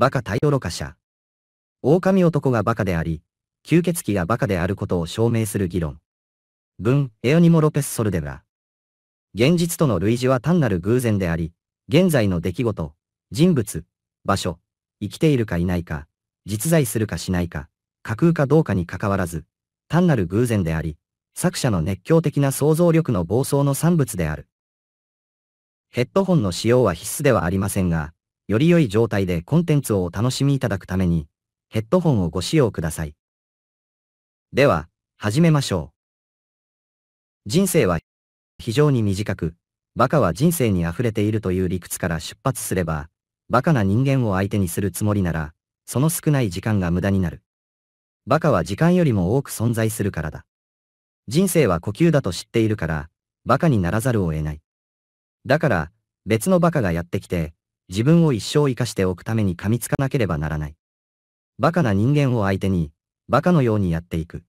バカ対愚か者。狼男がバカであり、吸血鬼がバカであることを証明する議論。文、エオニモ・ロペス・ソルデブラ。現実との類似は単なる偶然であり、現在の出来事、人物、場所、生きているかいないか、実在するかしないか、架空かどうかに関わらず、単なる偶然であり、作者の熱狂的な想像力の暴走の産物である。ヘッドホンの使用は必須ではありませんが、より良い状態でコンテンツをお楽しみいただくために、ヘッドホンをご使用ください。では、始めましょう。人生は非常に短く、バカは人生に溢れているという理屈から出発すれば、バカな人間を相手にするつもりなら、その少ない時間が無駄になる。バカは時間よりも多く存在するからだ。人生は呼吸だと知っているから、バカにならざるを得ない。だから、別のバカがやってきて、自分を一生生かしておくために噛みつかなければならない。バカな人間を相手に、バカのようにやっていく。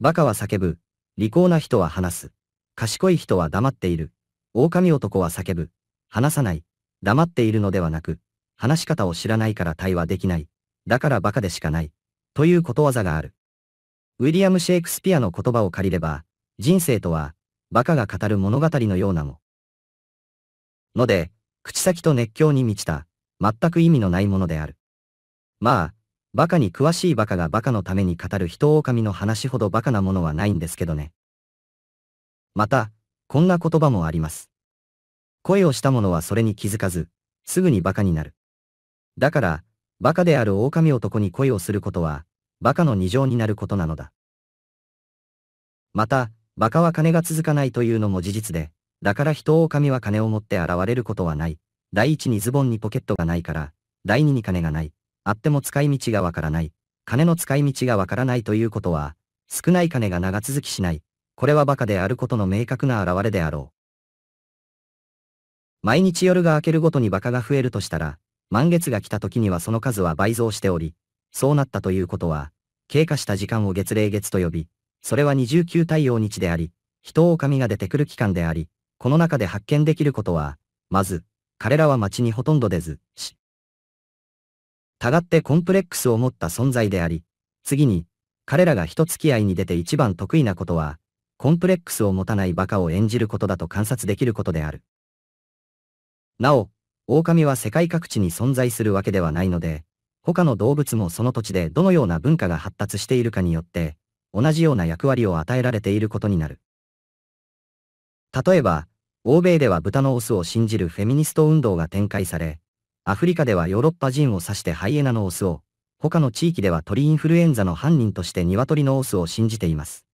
バカは叫ぶ。利口な人は話す。賢い人は黙っている。狼男は叫ぶ。話さない。黙っているのではなく、話し方を知らないから対話できない。だからバカでしかない。ということわざがある。ウィリアム・シェイクスピアの言葉を借りれば、人生とは、バカが語る物語のようなも。ので、口先と熱狂に満ちた、全く意味のないものである。まあ、馬鹿に詳しい馬鹿が馬鹿のために語る人狼の話ほど馬鹿なものはないんですけどね。また、こんな言葉もあります。声をした者はそれに気づかず、すぐに馬鹿になる。だから、馬鹿である狼男に恋をすることは、馬鹿の二乗になることなのだ。また、馬鹿は金が続かないというのも事実で、だから人狼は金を持って現れることはない。第一にズボンにポケットがないから、第二に金がない。あっても使い道がわからない。金の使い道がわからないということは、少ない金が長続きしない。これは馬鹿であることの明確な表れであろう。毎日夜が明けるごとに馬鹿が増えるとしたら、満月が来た時にはその数は倍増しており、そうなったということは、経過した時間を月齢月と呼び、それは29対応日であり、人狼が出てくる期間であり、この中で発見できることは、まず、彼らは街にほとんど出ず、し。たがってコンプレックスを持った存在であり、次に、彼らが人付き合いに出て一番得意なことは、コンプレックスを持たない馬鹿を演じることだと観察できることである。なお、狼は世界各地に存在するわけではないので、他の動物もその土地でどのような文化が発達しているかによって、同じような役割を与えられていることになる。例えば、欧米では豚のオスを信じるフェミニスト運動が展開され、アフリカではヨーロッパ人を指してハイエナのオスを、他の地域では鳥インフルエンザの犯人として鶏のオスを信じています。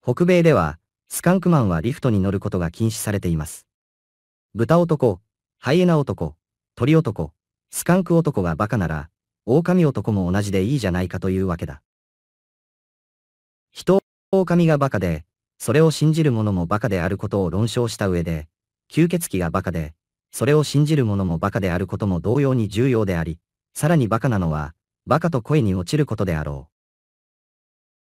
北米では、スカンクマンはリフトに乗ることが禁止されています。豚男、ハイエナ男、鳥男、スカンク男がバカなら、狼男も同じでいいじゃないかというわけだ。人、狼がバカで、それを信じる者も馬鹿であることを論証した上で、吸血鬼が馬鹿で、それを信じる者も馬鹿であることも同様に重要であり、さらに馬鹿なのは、馬鹿と声に落ちることであろう。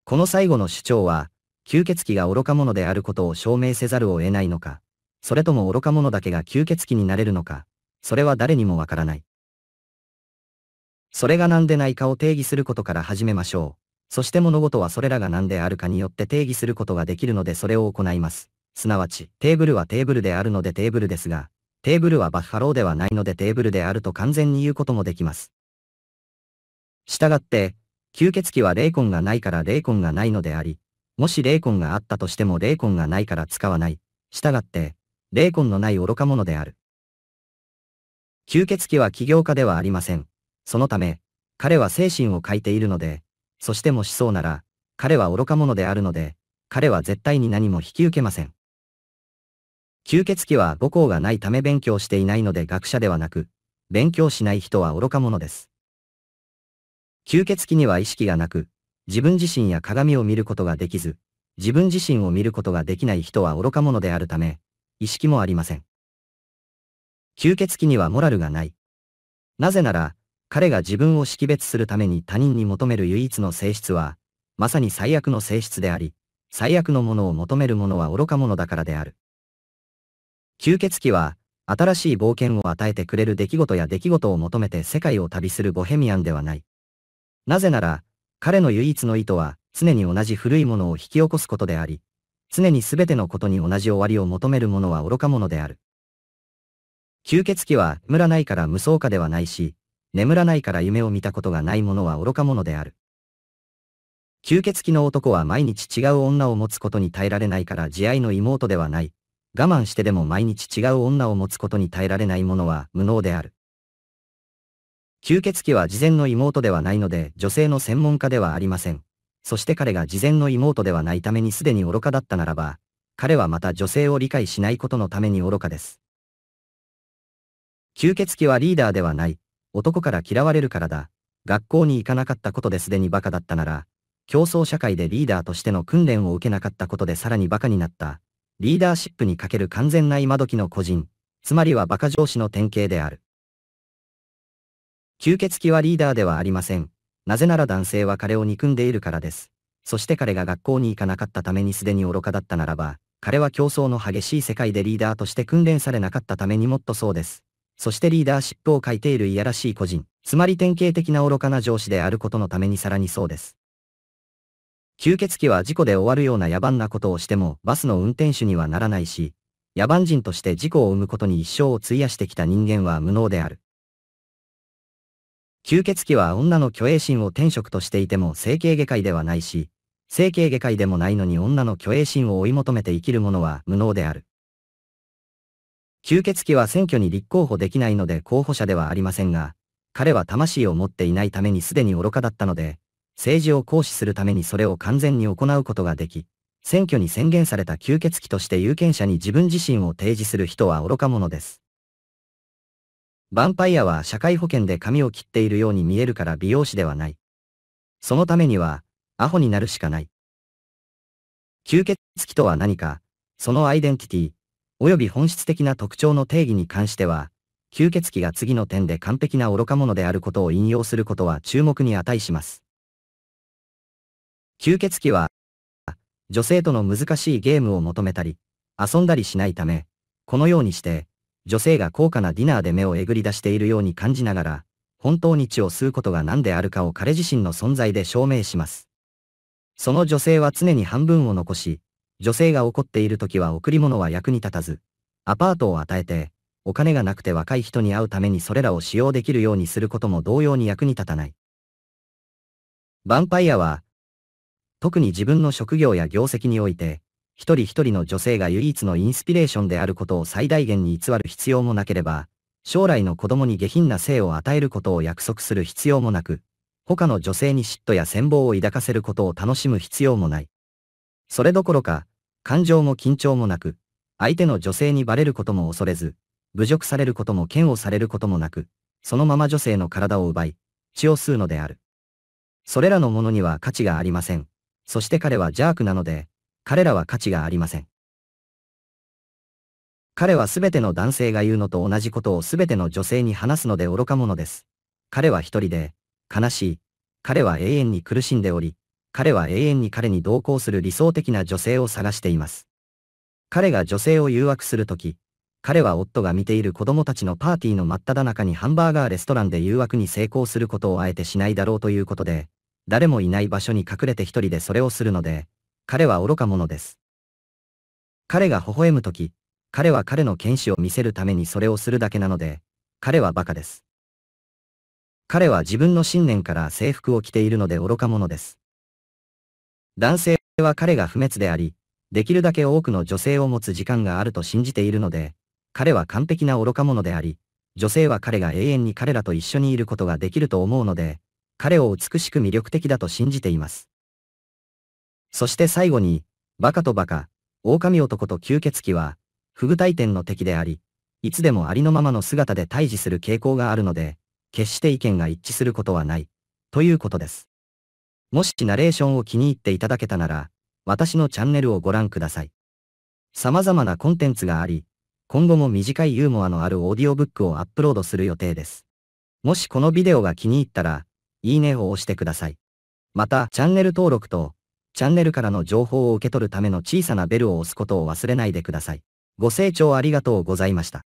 この最後の主張は、吸血鬼が愚か者であることを証明せざるを得ないのか、それとも愚か者だけが吸血鬼になれるのか、それは誰にもわからない。それが何でないかを定義することから始めましょう。そして物事はそれらが何であるかによって定義することができるのでそれを行います。すなわち、テーブルはテーブルであるのでテーブルですが、テーブルはバッファローではないのでテーブルであると完全に言うこともできます。したがって、吸血鬼は霊魂がないから霊魂がないのであり、もし霊魂があったとしても霊魂がないから使わない。したがって、霊魂のない愚か者である。吸血鬼は起業家ではありません。そのため、彼は精神を欠いているので、そしてもしそうなら、彼は愚か者であるので、彼は絶対に何も引き受けません。吸血鬼は母校がないため勉強していないので学者ではなく、勉強しない人は愚か者です。吸血鬼には意識がなく、自分自身や鏡を見ることができず、自分自身を見ることができない人は愚か者であるため、意識もありません。吸血鬼にはモラルがない。なぜなら、彼が自分を識別するために他人に求める唯一の性質は、まさに最悪の性質であり、最悪のものを求める者は愚か者だからである。吸血鬼は、新しい冒険を与えてくれる出来事や出来事を求めて世界を旅するボヘミアンではない。なぜなら、彼の唯一の意図は、常に同じ古いものを引き起こすことであり、常に全てのことに同じ終わりを求める者は愚か者である。吸血鬼は、村ないから無双化ではないし、眠らないから夢を見たことがない者は愚か者である。吸血鬼の男は毎日違う女を持つことに耐えられないから慈愛の妹ではない。我慢してでも毎日違う女を持つことに耐えられない者は無能である。吸血鬼は事前の妹ではないので女性の専門家ではありません。そして彼が事前の妹ではないためにすでに愚かだったならば、彼はまた女性を理解しないことのために愚かです。吸血鬼はリーダーではない。男から嫌われるからだ。学校に行かなかったことですでにバカだったなら、競争社会でリーダーとしての訓練を受けなかったことでさらにバカになった。リーダーシップにかける完全な今時の個人、つまりはバカ上司の典型である。吸血鬼はリーダーではありません。なぜなら男性は彼を憎んでいるからです。そして彼が学校に行かなかったためにすでに愚かだったならば、彼は競争の激しい世界でリーダーとして訓練されなかったためにもっとそうです。そしてリーダーシップを欠いているいやらしい個人、つまり典型的な愚かな上司であることのためにさらにそうです。吸血鬼は事故で終わるような野蛮なことをしてもバスの運転手にはならないし、野蛮人として事故を生むことに一生を費やしてきた人間は無能である。吸血鬼は女の虚栄心を天職としていても整形外科医ではないし、整形外科医でもないのに女の虚栄心を追い求めて生きる者は無能である。吸血鬼は選挙に立候補できないので候補者ではありませんが、彼は魂を持っていないためにすでに愚かだったので、政治を行使するためにそれを完全に行うことができ、選挙に宣言された吸血鬼として有権者に自分自身を提示する人は愚か者です。ヴァンパイアは社会保険で髪を切っているように見えるから美容師ではない。そのためには、アホになるしかない。吸血鬼とは何か、そのアイデンティティ、及び本質的な特徴の定義に関しては、吸血鬼が次の点で完璧な愚か者であることを引用することは注目に値します。吸血鬼は、女性との難しいゲームを求めたり、遊んだりしないため、このようにして、女性が高価なディナーで目をえぐり出しているように感じながら、本当に血を吸うことが何であるかを彼自身の存在で証明します。その女性は常に半分を残し、女性が怒っている時は贈り物は役に立たず、アパートを与えて、お金がなくて若い人に会うためにそれらを使用できるようにすることも同様に役に立たない。ヴァンパイアは、特に自分の職業や業績において、一人一人の女性が唯一のインスピレーションであることを最大限に偽る必要もなければ、将来の子供に下品な性を与えることを約束する必要もなく、他の女性に嫉妬や羨望を抱かせることを楽しむ必要もない。それどころか、感情も緊張もなく、相手の女性にバレることも恐れず、侮辱されることも嫌悪されることもなく、そのまま女性の体を奪い、血を吸うのである。それらのものには価値がありません。そして彼は邪悪なので、彼らは価値がありません。彼はすべての男性が言うのと同じことをすべての女性に話すので愚か者です。彼は一人で、悲しい。彼は永遠に苦しんでおり、彼は永遠に彼に同行する理想的な女性を探しています。彼が女性を誘惑するとき、彼は夫が見ている子供たちのパーティーの真っ只中にハンバーガーレストランで誘惑に成功することをあえてしないだろうということで、誰もいない場所に隠れて一人でそれをするので、彼は愚か者です。彼が微笑むとき、彼は彼の剣士を見せるためにそれをするだけなので、彼は馬鹿です。彼は自分の信念から制服を着ているので愚か者です。男性は彼が不滅であり、できるだけ多くの女性を持つ時間があると信じているので、彼は完璧な愚か者であり、女性は彼が永遠に彼らと一緒にいることができると思うので、彼を美しく魅力的だと信じています。そして最後に、バカとバカ、狼男と吸血鬼は、不具体点の敵であり、いつでもありのままの姿で退治する傾向があるので、決して意見が一致することはない、ということです。もしナレーションを気に入っていただけたなら、私のチャンネルをご覧ください。様々なコンテンツがあり、今後も短いユーモアのあるオーディオブックをアップロードする予定です。もしこのビデオが気に入ったら、いいねを押してください。また、チャンネル登録と、チャンネルからの情報を受け取るための小さなベルを押すことを忘れないでください。ご清聴ありがとうございました。